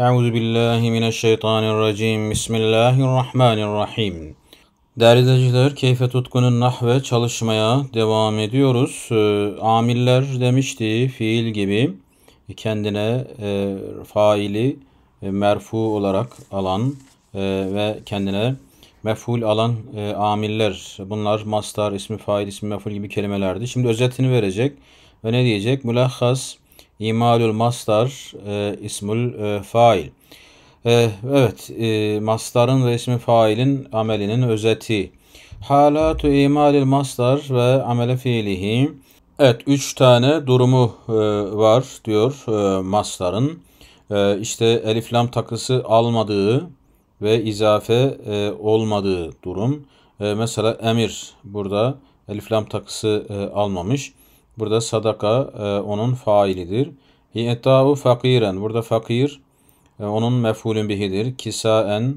Euzu billahi mineşşeytanirracim. Bismillahirrahmanirrahim. Değerli izleyiciler, Keyfe Tutkun'un nahve çalışmaya devam ediyoruz. E, amiller demişti fiil gibi kendine e, faili e, merfu olarak alan e, ve kendine meful alan e, amiller. Bunlar mastar, ismi fail, ismi meful gibi kelimelerdi. Şimdi özetini verecek ve ne diyecek? Mülahhas İmalül mastar e, ismül e, fail. E, evet, e, mastarın ve ismi failin amelinin özeti. Halatu imalil mastar ve amele fiilihi. Evet, üç tane durumu e, var diyor e, mastarın. E, işte elif lam takısı almadığı ve izafe e, olmadığı durum. E, mesela emir burada elif lam takısı e, almamış. Burada sadaka e, onun failidir. İ'ta'u fakiren. Burada fakir e, onun mef'ulün bihidir. Kisaen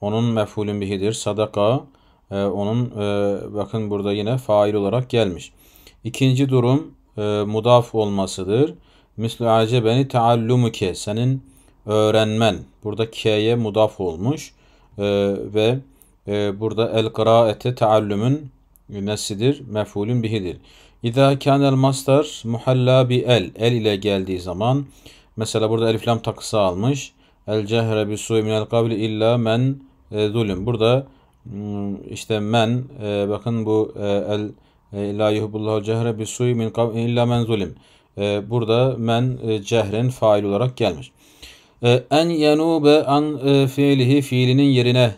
onun mef'ulün bihidir. Sadaka e, onun e, bakın burada yine fail olarak gelmiş. İkinci durum e, mudaf olmasıdır. Mislu acebeni taallumuke. Senin öğrenmen. Burada ke'ye mudaf olmuş. E, ve e, burada el kıraete taallümün nesidir? Mef'ulün bihidir. İza kânel mastar muhalla bi el. El ile geldiği zaman. Mesela burada eliflam taksa almış. El cehre bi su'i minel kavli illa men e, zulüm. Burada hmm, işte men e, bakın bu e, el la yuhibullahu cehre bi su'i min kavli illa men zulüm. Burada men cehrin fail olarak gelmiş. En yenube an fiilihi fiilinin yerine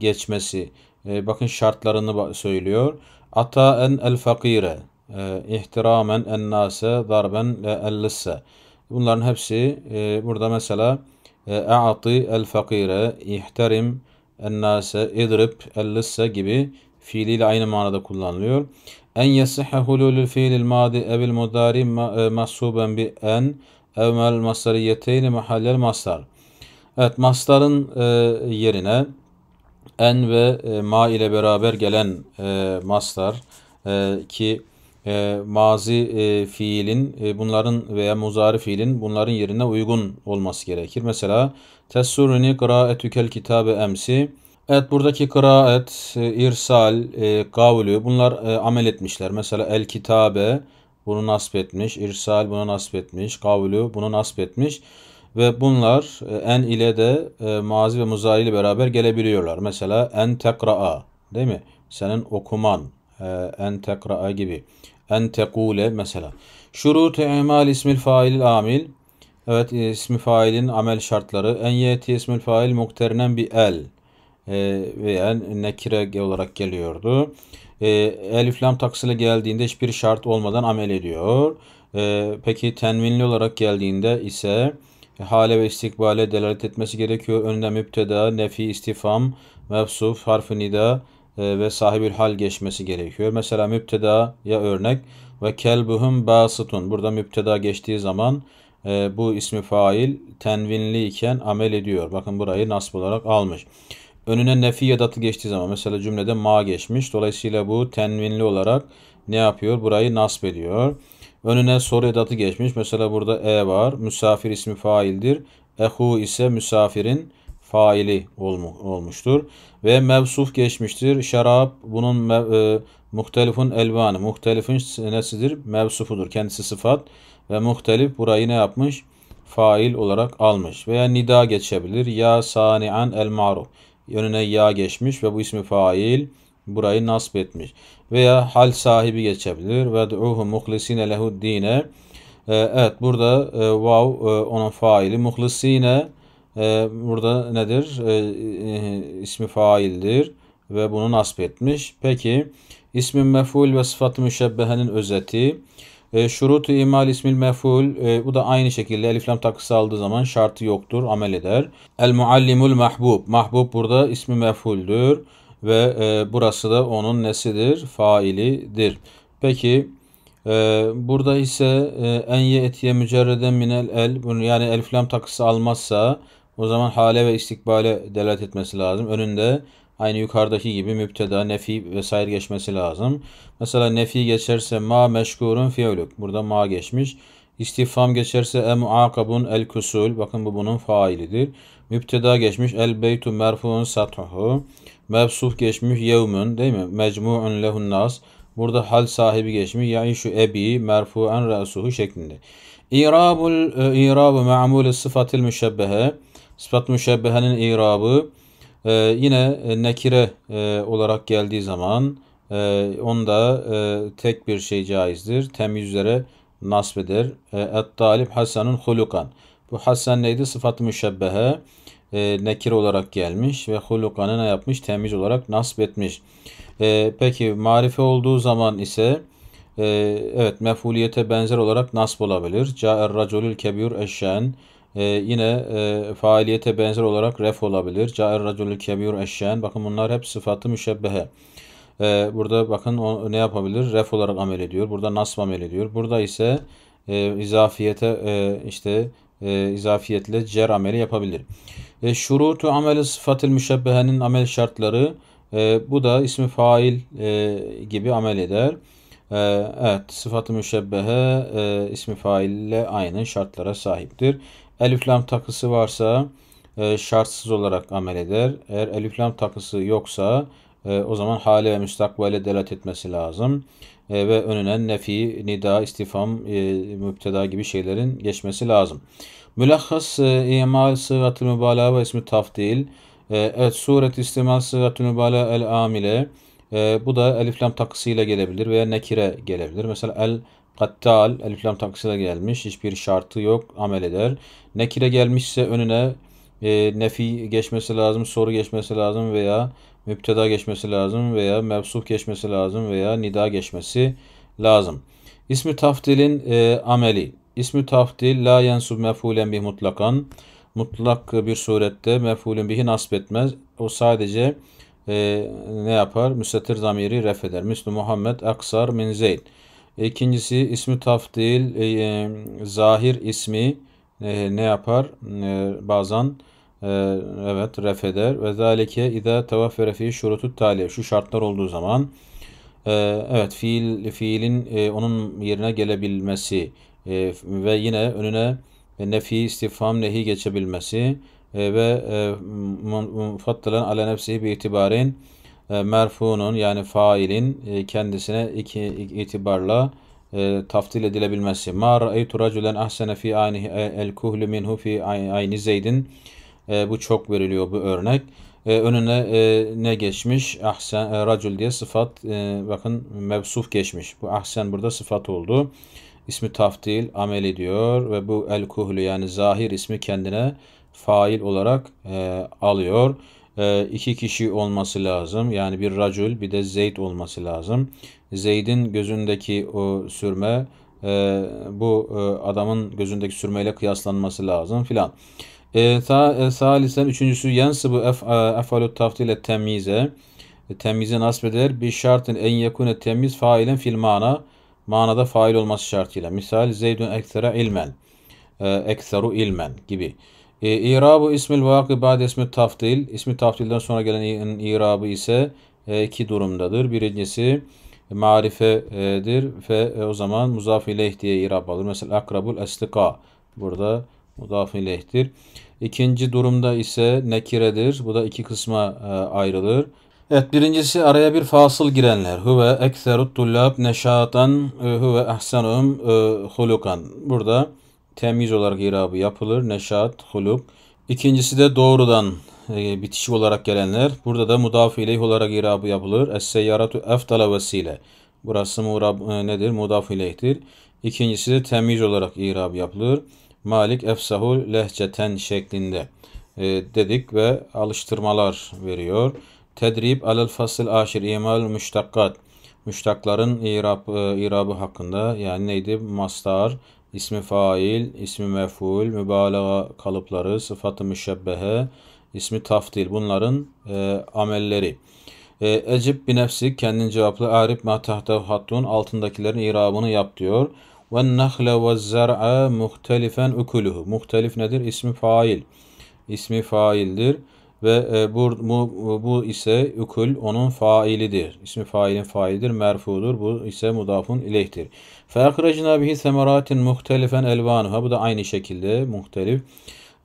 geçmesi. Bakın şartlarını söylüyor. Ataen el fakire, e, ihtiramen en nase, darben el lisse. Bunların hepsi e, burada mesela E'ati el fakire, ihterim en nase, idrib el lisse gibi fiiliyle aynı manada kullanılıyor. En yasihe hululül fiilil madi evil mudari mahsuben e, bi en evmel mastariyeteyni mahallel mastar. Evet masların e, yerine en ve e, ma ile beraber gelen e, maslar e, ki e, mazi e, fiilin e, bunların veya muzari fiilin bunların yerine uygun olması gerekir. Mesela tessuruni kıraetükel kitabe emsi Evet buradaki kıraet, e, irsal, e, kavlü bunlar e, amel etmişler. Mesela el kitabe bunu nasip etmiş, irsal bunu nasip etmiş, kavlü bunu nasip etmiş. Ve bunlar e, en ile de e, mazi ve muzari ile beraber gelebiliyorlar. Mesela en tekra'a değil mi? Senin okuman e, en tekra'a gibi. En tekule mesela. Şurut-i emal ismil fa'il amil. Evet e, ismi failin amel şartları. En yeti ismil fail mukterinen bir el. veya nekire olarak geliyordu. E, elif lam geldiğinde hiçbir şart olmadan amel ediyor. peki tenvinli olarak geldiğinde ise hale ve istikbale delalet etmesi gerekiyor. Önüne müpteda, nefi, istifam, mevsuf, harf-ı nida e, ve sahibül hal geçmesi gerekiyor. Mesela müpteda ya örnek ve kelbuhum basıtun. Burada müpteda geçtiği zaman e, bu ismi fail tenvinli iken amel ediyor. Bakın burayı nasb olarak almış. Önüne nefi yadatı geçtiği zaman mesela cümlede ma geçmiş. Dolayısıyla bu tenvinli olarak ne yapıyor? Burayı nasb ediyor. Önüne soru edatı geçmiş. Mesela burada e var. Misafir ismi faildir. Ehu ise misafirin faili olmuştur. Ve mevsuf geçmiştir. Şarap bunun e, muhtelifun elvanı. Muhtelifin nesidir? Mevsufudur. Kendisi sıfat. Ve muhtelif burayı ne yapmış? Fail olarak almış. Veya nida geçebilir. Ya sani'an el maruf. Önüne ya geçmiş ve bu ismi fail burayı nasip etmiş. Veya hal sahibi geçebilir. Ve du'uhu muhlisine dine ee, Evet burada e, vav e, onun faili. Muhlisine e, burada nedir? ismi faildir ve bunu nasip etmiş. Peki ismin meful ve sıfat-ı müşebbehenin özeti. E, şurutu imal ismil meful e, bu da aynı şekilde elif lam takısı aldığı zaman şartı yoktur amel eder. El muallimul mahbub. Mahbub burada ismi mefuldür ve e, burası da onun nesidir? Failidir. Peki e, burada ise e, enye etiye mücerreden minel el yani el elflam takısı almazsa o zaman hale ve istikbale delalet etmesi lazım. Önünde aynı yukarıdaki gibi müpteda, nefi vesaire geçmesi lazım. Mesela nefi geçerse ma meşgurun fi'lük. Burada ma geçmiş. İstifam geçerse e muakabun el kusul. Bakın bu bunun failidir. Müpteda geçmiş. El beytu merfuun sathuhu. Mevsuf geçmiş yevmün değil mi? Mecmu'un lehun nas. Burada hal sahibi geçmiş. Yani şu ebi merfu'en re'suhu şeklinde. İrabul e, irabu ma'mul sıfatil müşebbehe. Sıfat müşebbehenin irabı e, yine e, nekire olarak geldiği zaman onda tek bir şey caizdir. Temyüzlere nasbeder. Et talib Hasan'ın hulukan. Bu Hasan neydi? Sıfat müşebbehe e, nekir olarak gelmiş ve hulukane ne yapmış? Temiz olarak nasbetmiş. E, peki marife olduğu zaman ise e, evet mefuliyete benzer olarak nasb olabilir. Ca'er raculül kebir eşşen e, yine e, faaliyete benzer olarak ref olabilir. Ca'er raculül kebir eşşen bakın bunlar hep sıfatı müşebbehe. E, burada bakın o, ne yapabilir? Ref olarak amel ediyor. Burada nasb amel ediyor. Burada ise e, izafiyete e, işte e, izafiyetle cer ameli yapabilir. E, şurutu ameli sıfatıl müşebbehenin amel şartları e, bu da ismi fail e, gibi amel eder. E, evet sıfatı müşebbehe e, ismi fail ile aynı şartlara sahiptir. Elif lam takısı varsa e, şartsız olarak amel eder. Eğer elif lam takısı yoksa e, o zaman hale ve müstakbele delalet etmesi lazım. E, ve önüne nefi, nida, istifam, e, müpteda gibi şeylerin geçmesi lazım. Mülahhas e, imal sıgatı mübalağa ve ismi tafdil. E, evet suret istimal sıgatı mübalağa el amile. E, bu da eliflam takısıyla gelebilir veya nekire gelebilir. Mesela el kattal eliflam takısıyla gelmiş. Hiçbir şartı yok. Amel eder. Nekire gelmişse önüne e, nefi geçmesi lazım, soru geçmesi lazım veya müpteda geçmesi lazım veya mevsuf geçmesi lazım veya nida geçmesi lazım. İsmi taftilin e, ameli. İsmi taftil la yensub mefulen bih mutlakan. Mutlak bir surette mefulün bihi nasip etmez. O sadece e, ne yapar? Müstetir zamiri ref eder. Müslü Muhammed Aksar min Zeyd. İkincisi ismi taftil e, e, zahir ismi e, ne yapar? E, bazen e, evet ref eder. Ve zalike izâ tevaffere fî şurutut taliye. Şu şartlar olduğu zaman e, evet fiil fiilin e, onun yerine gelebilmesi e, ve yine önüne nefi istifham nehi geçebilmesi e, ve e, munfattalan ala nefsihi bi itibarin e, merfunun yani failin e, kendisine iki itibarla e, taftil edilebilmesi. Ma ra'aytu raculen ahsene fi aynihi el kuhlu minhu fi ayni zeydin. E, bu çok veriliyor bu örnek. E, önüne e, ne geçmiş? Ahsen, e, racul diye sıfat e, bakın mevsuf geçmiş. Bu ahsen burada sıfat oldu. İsmi taftil amel ediyor ve bu el kuhlu yani zahir ismi kendine fail olarak e, alıyor. E, iki kişi olması lazım. Yani bir racul bir de zeyd olması lazım. Zeyd'in gözündeki o sürme e, bu e, adamın gözündeki sürmeyle kıyaslanması lazım filan. E, ta, e, salisen üçüncüsü yensıbu e, efalu tafdile temize e, temizi nasip eder. Bir şartın en yekune temiz failen fil mana manada fail olması şartıyla. Misal Zeydun ekstra ilmen e, ekseru ilmen gibi. E, irabu ismil vakı ba'de ismi taftil. İsmi taftilden sonra gelen irabı ise e, iki durumdadır. Birincisi marifedir ve e, o zaman muzaf ileyh diye irab alır. Mesela akrabul eslika burada mudaf ileyhtir. İkinci durumda ise nekiredir. Bu da iki kısma e, ayrılır. Evet birincisi araya bir fasıl girenler. Huve ekserut tullab neşatan e, huve ahsanum hulukan. Burada temiz olarak irabı yapılır. Neşat, huluk. İkincisi de doğrudan e, bitişi olarak gelenler. Burada da mudafi olarak irabı yapılır. Es-seyyaratu eftala vesile. Burası murab, e, nedir? Mudafi İkincisi de temiz olarak irabı yapılır. Malik efsahul lehçeten şeklinde e, dedik ve alıştırmalar veriyor. Tedrib alel fasıl aşir imal müştakkat. Müştakların irab, e, irabı hakkında yani neydi? Mastar, ismi fail, ismi meful, mübalağa kalıpları, sıfatı müşebbehe, ismi taf değil. Bunların e, amelleri. E, Ecib nefsi kendin cevaplı arif ma hattun altındakilerin irabını yap diyor. Ve nahle ve zer'a muhtelifen ukuluhu. Muhtelif nedir? İsmi fail. İsmi faildir. Ve e, bu, bu, bu ise ükül onun failidir. İsmi failin failidir, merfudur. Bu ise mudafun ileyhtir. Fe akrecna bihi semeratin muhtelifen elvanuha. Bu da aynı şekilde muhtelif.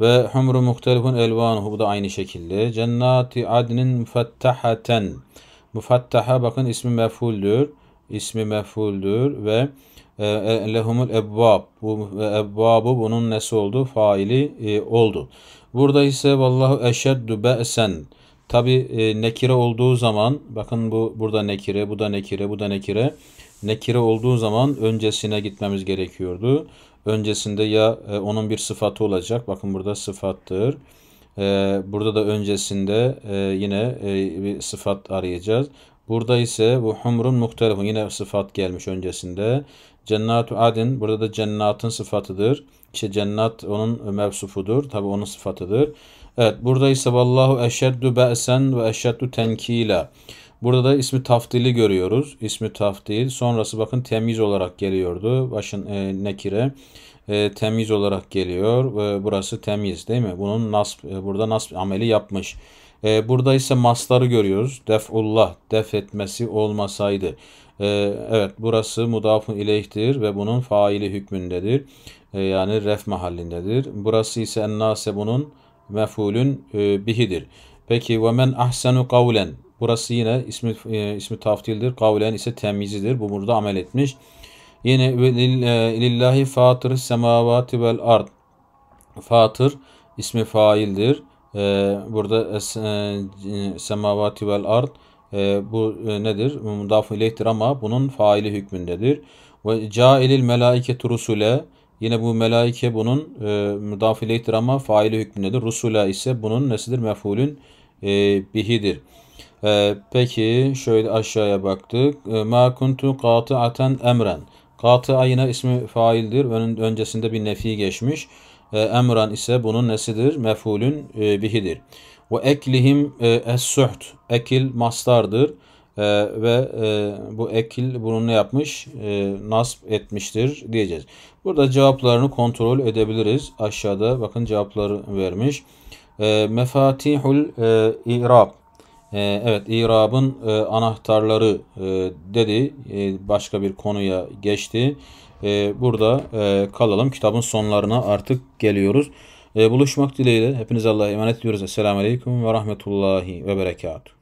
Ve humru muhtelifun elvanuhu. Bu da aynı şekilde. Cennati adnin müfettahaten. Müfettaha bakın ismi mef'uldür. İsmi mef'uldür ve e, e lehumul ebbab. Bu e, ebbabu bunun nesi oldu? Faili e, oldu. Burada ise vallahu eşeddu be'sen. Tabi e, nekire olduğu zaman bakın bu burada nekire, bu da nekire, bu da nekire. Nekire olduğu zaman öncesine gitmemiz gerekiyordu öncesinde ya e, onun bir sıfatı olacak. Bakın burada sıfattır. E, burada da öncesinde e, yine e, bir sıfat arayacağız. Burada ise bu humrun muhtelifun yine sıfat gelmiş öncesinde. Cennatu adin burada da cennatın sıfatıdır. İşte cennet onun mevsufudur. Tabi onun sıfatıdır. Evet burada ise vallahu eşeddu be'sen ve eşeddu tenkila. Burada da ismi taftili görüyoruz. İsmi taftil. Sonrası bakın temiz olarak geliyordu. Başın e, nekire e, temiz olarak geliyor. E, burası temiz değil mi? Bunun nasb, e, burada nasb ameli yapmış. E, burada ise masları görüyoruz. Defullah, def etmesi olmasaydı. E, evet burası mudafun ileyhtir ve bunun faili hükmündedir. E, yani ref mahallindedir. Burası ise ennase bunun mefulün e, bihidir. Peki ve men ahsenu kavlen Burası yine ismi e, ismi taftildir. Kavlen ise temizidir. Bu burada amel etmiş. Yine ve e, lillahi fatır semavati vel ard. Fatır ismi faildir. E, burada e, e, semavati vel ard e, bu e, nedir? Mudaf ileyhtir ama bunun faili hükmündedir. Ve cailil melaiketu rusule Yine bu melaike bunun e, müdafile ihtirama faili hükmündedir. Rusula ise bunun nesidir? Mefulün e, bihidir. Ee, peki şöyle aşağıya baktık. Ee, Ma kuntu katıaten emren. Katıa yine ismi faildir. Önün, öncesinde bir nefi geçmiş. Ee, emran ise bunun nesidir? Mefulün e, bihidir. Ve eklihim e, es-suht. Ekil mastardır. E, ve e, bu ekil bunu ne yapmış? E, nasp etmiştir diyeceğiz. Burada cevaplarını kontrol edebiliriz. Aşağıda bakın cevapları vermiş. E, mefatihul e, irab. Ee, evet, irabın e, anahtarları e, dedi. E, başka bir konuya geçti. burada kalalım. Kitabın sonlarına artık geliyoruz. buluşmak dileğiyle. Hepinize Allah'a emanet ediyoruz. Esselamu Aleyküm ve Rahmetullahi ve Berekatuhu.